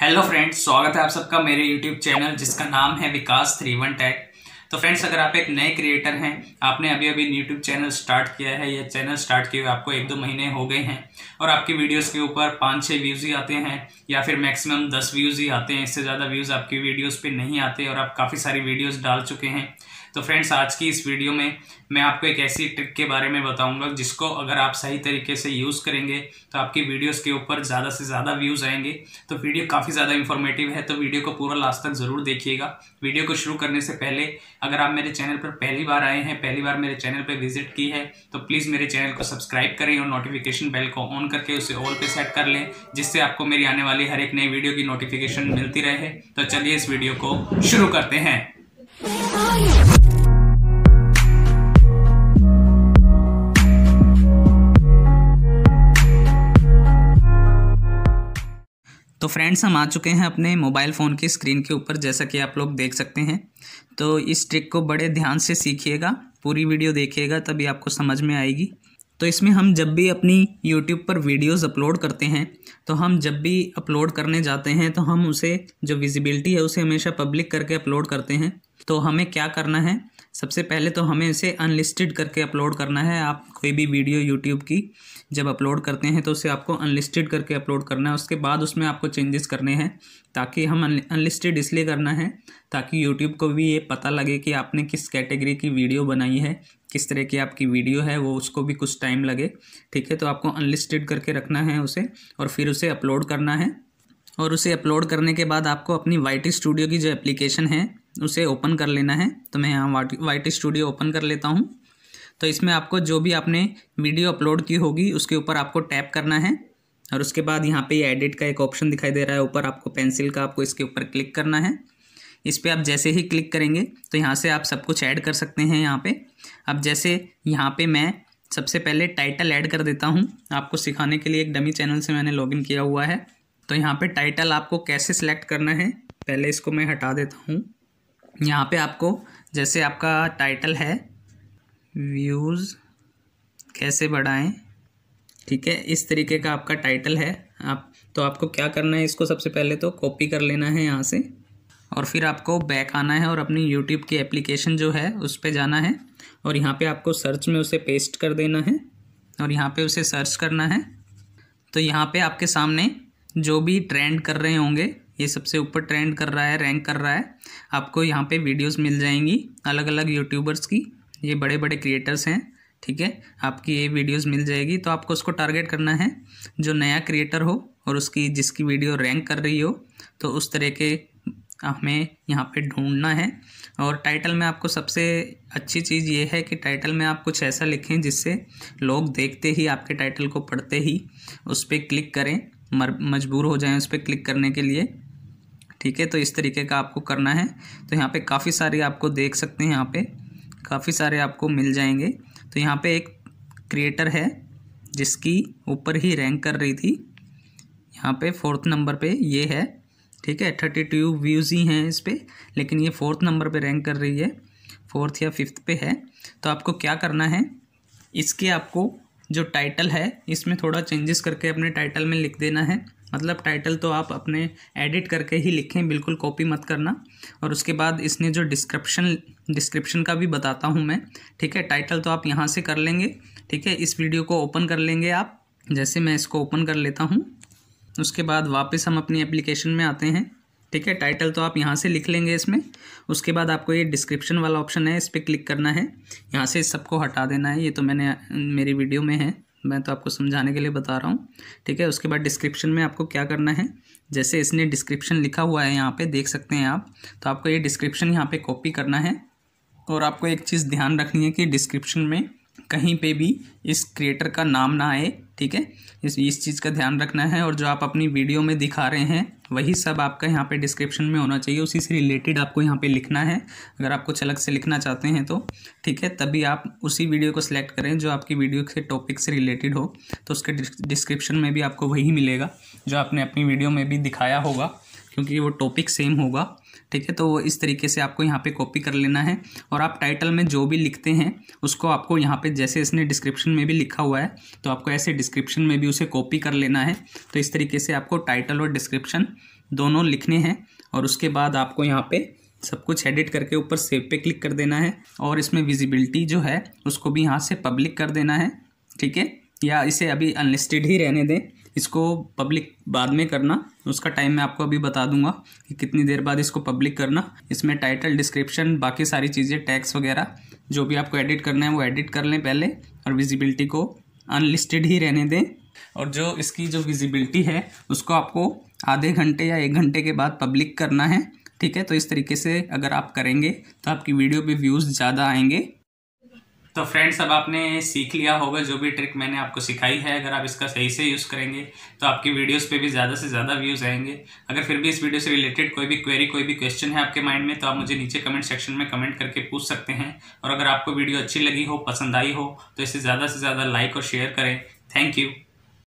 hello friends स्वागत है आप सबका मेरे यूट्यूब चैनल जिसका नाम है विकास थ्री वन टैग तो फ्रेंड्स अगर आप एक नए क्रिएटर हैं आपने अभी अभी यूट्यूब चैनल स्टार्ट किया है या चैनल स्टार्ट किए हुए आपको एक दो महीने हो गए हैं और आपकी वीडियोस के ऊपर पाँच छः व्यूज़ ही आते हैं या फिर मैक्सिमम दस व्यूज़ ही आते हैं इससे ज़्यादा व्यूज़ आपकी वीडियोज़ पर नहीं आते और आप काफ़ी सारी वीडियोज़ डाल चुके हैं तो फ्रेंड्स आज की इस वीडियो में मैं आपको एक ऐसी ट्रिक के बारे में बताऊंगा जिसको अगर आप सही तरीके से यूज़ करेंगे तो आपकी वीडियोस के ऊपर ज़्यादा से ज़्यादा व्यूज़ आएंगे तो वीडियो काफ़ी ज़्यादा इन्फॉर्मेटिव है तो वीडियो को पूरा लास्ट तक ज़रूर देखिएगा वीडियो को शुरू करने से पहले अगर आप मेरे चैनल पर पहली बार आए हैं पहली बार मेरे चैनल पर विजिट की है तो प्लीज़ मेरे चैनल को सब्सक्राइब करें और नोटिफिकेशन बेल को ऑन करके उसे ऑल पर सेट कर लें जिससे आपको मेरी आने वाली हर एक नई वीडियो की नोटिफिकेशन मिलती रहे तो चलिए इस वीडियो को शुरू करते हैं तो फ्रेंड्स हम आ चुके हैं अपने मोबाइल फ़ोन की स्क्रीन के ऊपर जैसा कि आप लोग देख सकते हैं तो इस ट्रिक को बड़े ध्यान से सीखिएगा पूरी वीडियो देखिएगा तभी आपको समझ में आएगी तो इसमें हम जब भी अपनी YouTube पर वीडियोस अपलोड करते हैं तो हम जब भी अपलोड करने जाते हैं तो हम उसे जो विजिबिलिटी है उसे हमेशा पब्लिक करके अपलोड करते हैं तो हमें क्या करना है सबसे पहले तो हमें इसे अनलिस्टेड करके अपलोड करना है आप कोई भी वीडियो यूट्यूब की जब अपलोड करते हैं तो उसे आपको अनलिस्टेड करके अपलोड करना है उसके बाद उसमें आपको चेंजेस करने हैं ताकि हम अनलिस्टेड इसलिए करना है ताकि यूट्यूब को भी ये पता लगे कि आपने किस कैटेगरी की वीडियो बनाई है किस तरह की आपकी वीडियो है वो उसको भी कुछ टाइम लगे ठीक है तो आपको अनलिस्टेड करके रखना है उसे और फिर उसे अपलोड करना है और उसे अपलोड करने के बाद आपको अपनी वाई स्टूडियो की जो एप्लीकेशन है उसे ओपन कर लेना है तो मैं यहाँ वाट वाइट स्टूडियो ओपन कर लेता हूँ तो इसमें आपको जो भी आपने वीडियो अपलोड की होगी उसके ऊपर आपको टैप करना है और उसके बाद यहाँ पे एडिट का एक ऑप्शन दिखाई दे रहा है ऊपर आपको पेंसिल का आपको इसके ऊपर क्लिक करना है इस पर आप जैसे ही क्लिक करेंगे तो यहाँ से आप सब कुछ ऐड कर सकते हैं यहाँ पे अब जैसे यहाँ पे मैं सबसे पहले टाइटल ऐड कर देता हूँ आपको सिखाने के लिए एक डमी चैनल से मैंने लॉगिन किया हुआ है तो यहाँ पर टाइटल आपको कैसे सिलेक्ट करना है पहले इसको मैं हटा देता हूँ यहाँ पे आपको जैसे आपका टाइटल है व्यूज़ कैसे बढ़ाएं ठीक है इस तरीके का आपका टाइटल है आप तो आपको क्या करना है इसको सबसे पहले तो कॉपी कर लेना है यहाँ से और फिर आपको बैक आना है और अपनी यूट्यूब की एप्लीकेशन जो है उस पर जाना है और यहाँ पे आपको सर्च में उसे पेस्ट कर देना है और यहाँ पे उसे सर्च करना है तो यहाँ पे आपके सामने जो भी ट्रेंड कर रहे होंगे ये सबसे ऊपर ट्रेंड कर रहा है रैंक कर रहा है आपको यहाँ पे वीडियोस मिल जाएंगी अलग अलग यूट्यूबर्स की ये बड़े बड़े क्रिएटर्स हैं ठीक है आपकी ये वीडियोस मिल जाएगी तो आपको उसको टारगेट करना है जो नया क्रिएटर हो और उसकी जिसकी वीडियो रैंक कर रही हो तो उस तरह के हमें यहाँ पर ढूंढना है और टाइटल में आपको सबसे अच्छी चीज़ ये है कि टाइटल में आप कुछ ऐसा लिखें जिससे लोग देखते ही आपके टाइटल को पढ़ते ही उस पर क्लिक करें मजबूर हो जाएं उस पर क्लिक करने के लिए ठीक है तो इस तरीके का आपको करना है तो यहाँ पे काफ़ी सारे आपको देख सकते हैं यहाँ पे काफ़ी सारे आपको मिल जाएंगे तो यहाँ पे एक क्रिएटर है जिसकी ऊपर ही रैंक कर रही थी यहाँ पे फोर्थ नंबर पे ये है ठीक है थर्टी टू व्यूज़ ही हैं इस पर लेकिन ये फोर्थ नंबर पे रैंक कर रही है फोर्थ या फिफ्थ पे है तो आपको क्या करना है इसके आपको जो टाइटल है इसमें थोड़ा चेंजेस करके अपने टाइटल में लिख देना है मतलब टाइटल तो आप अपने एडिट करके ही लिखें बिल्कुल कॉपी मत करना और उसके बाद इसने जो डिस्क्रिप्शन डिस्क्रिप्शन का भी बताता हूँ मैं ठीक है टाइटल तो आप यहाँ से कर लेंगे ठीक है इस वीडियो को ओपन कर लेंगे आप जैसे मैं इसको ओपन कर लेता हूँ उसके बाद वापस हम अपनी एप्लीकेशन में आते हैं ठीक है टाइटल तो आप यहाँ से लिख लेंगे इसमें उसके बाद आपको ये डिस्क्रिप्शन वाला ऑप्शन है इस पर क्लिक करना है यहाँ से सबको हटा देना है ये तो मैंने मेरी वीडियो में है मैं तो आपको समझाने के लिए बता रहा हूँ ठीक है उसके बाद डिस्क्रिप्शन में आपको क्या करना है जैसे इसने डिस्क्रिप्शन लिखा हुआ है यहाँ पे देख सकते हैं आप तो आपको ये डिस्क्रिप्शन यहाँ पे कॉपी करना है और आपको एक चीज़ ध्यान रखनी है कि डिस्क्रिप्शन में कहीं पे भी इस क्रिएटर का नाम ना आए ठीक है इस इस चीज़ का ध्यान रखना है और जो आप अपनी वीडियो में दिखा रहे हैं वही सब आपका यहाँ पे डिस्क्रिप्शन में होना चाहिए उसी से रिलेटेड आपको यहाँ पे लिखना है अगर आप कुछ अलग से लिखना चाहते हैं तो ठीक है तभी आप उसी वीडियो को सिलेक्ट करें जो आपकी वीडियो के टॉपिक से रिलेटेड हो तो उसके डिस्क्रिप्शन में भी आपको वही मिलेगा जो आपने अपनी वीडियो में भी दिखाया होगा क्योंकि वो टॉपिक सेम होगा ठीक है तो वो इस तरीके से आपको यहाँ पे कॉपी कर लेना है और आप टाइटल में जो भी लिखते हैं उसको आपको यहाँ पे जैसे इसने डिस्क्रिप्शन में भी लिखा हुआ है तो आपको ऐसे डिस्क्रिप्शन में भी उसे कॉपी कर लेना है तो इस तरीके से आपको टाइटल और डिस्क्रिप्शन दोनों लिखने हैं और उसके बाद आपको यहाँ पर सब कुछ एडिट करके ऊपर सेव पे क्लिक कर देना है और इसमें विजिबिलिटी जो है उसको भी यहाँ से पब्लिक कर देना है ठीक है या इसे अभी अनलिस्टेड ही रहने दें इसको पब्लिक बाद में करना उसका टाइम मैं आपको अभी बता दूंगा कि कितनी देर बाद इसको पब्लिक करना इसमें टाइटल डिस्क्रिप्शन बाकी सारी चीज़ें टैक्स वगैरह जो भी आपको एडिट करना है वो एडिट कर लें पहले और विजिबिलिटी को अनलिस्टेड ही रहने दें और जो इसकी जो विजिबिलिटी है उसको आपको आधे घंटे या एक घंटे के बाद पब्लिक करना है ठीक है तो इस तरीके से अगर आप करेंगे तो आपकी वीडियो पे व्यूज़ ज़्यादा आएंगे तो फ्रेंड्स अब आपने सीख लिया होगा जो भी ट्रिक मैंने आपको सिखाई है अगर आप इसका सही से यूज़ करेंगे तो आपकी वीडियोस पे भी ज़्यादा से ज़्यादा व्यूज़ आएंगे अगर फिर भी इस वीडियो से रिलेटेड कोई भी क्वेरी कोई भी क्वेश्चन है आपके माइंड में तो आप मुझे नीचे कमेंट सेक्शन में कमेंट करके पूछ सकते हैं और अगर आपको वीडियो अच्छी लगी हो पसंद आई हो तो इसे ज़्यादा से ज़्यादा लाइक और शेयर करें थैंक यू